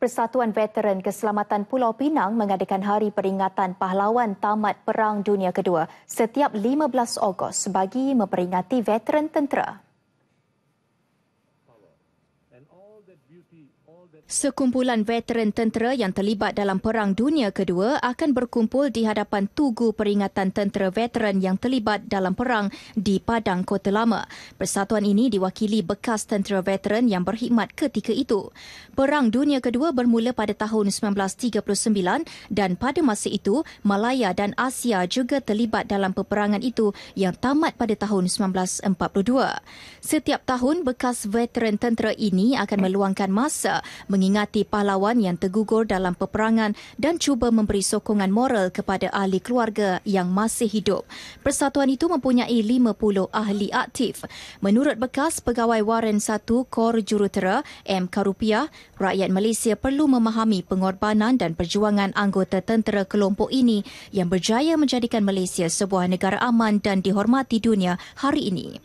Persatuan Veteran Keselamatan Pulau Pinang mengadakan Hari Peringatan Pahlawan Tamat Perang Dunia Kedua setiap 15 Ogos bagi memperingati veteran tentera. Sekumpulan veteran tentera yang terlibat dalam Perang Dunia Kedua akan berkumpul di hadapan Tugu Peringatan Tentera Veteran yang terlibat dalam perang di Padang Kota Lama. Persatuan ini diwakili bekas tentera veteran yang berkhidmat ketika itu. Perang Dunia Kedua bermula pada tahun 1939 dan pada masa itu, Malaya dan Asia juga terlibat dalam peperangan itu yang tamat pada tahun 1942. Setiap tahun, bekas veteran tentera ini ini akan eh. meluangkan masa mengingati pahlawan yang tergugur dalam peperangan dan cuba memberi sokongan moral kepada ahli keluarga yang masih hidup. Persatuan itu mempunyai 50 ahli aktif. Menurut bekas pegawai Warren 1 Kor Jurutera M. Karupiah, rakyat Malaysia perlu memahami pengorbanan dan perjuangan anggota tentera kelompok ini yang berjaya menjadikan Malaysia sebuah negara aman dan dihormati dunia hari ini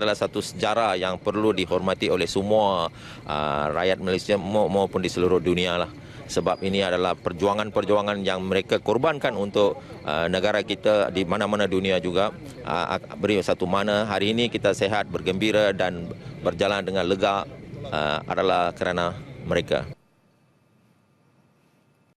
adalah satu sejarah yang perlu dihormati oleh semua uh, rakyat Malaysia ma- maupun di seluruh dunia lah. Sebab ini adalah perjuangan-perjuangan yang mereka korbankan untuk uh, negara kita di mana-mana dunia juga. Uh, beri satu mana hari ini kita sehat, bergembira dan berjalan dengan lega uh, adalah kerana mereka.